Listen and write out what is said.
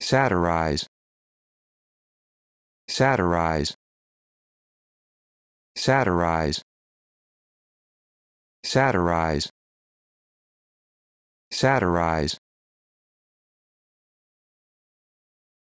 satirize satirize satirize satirize satirize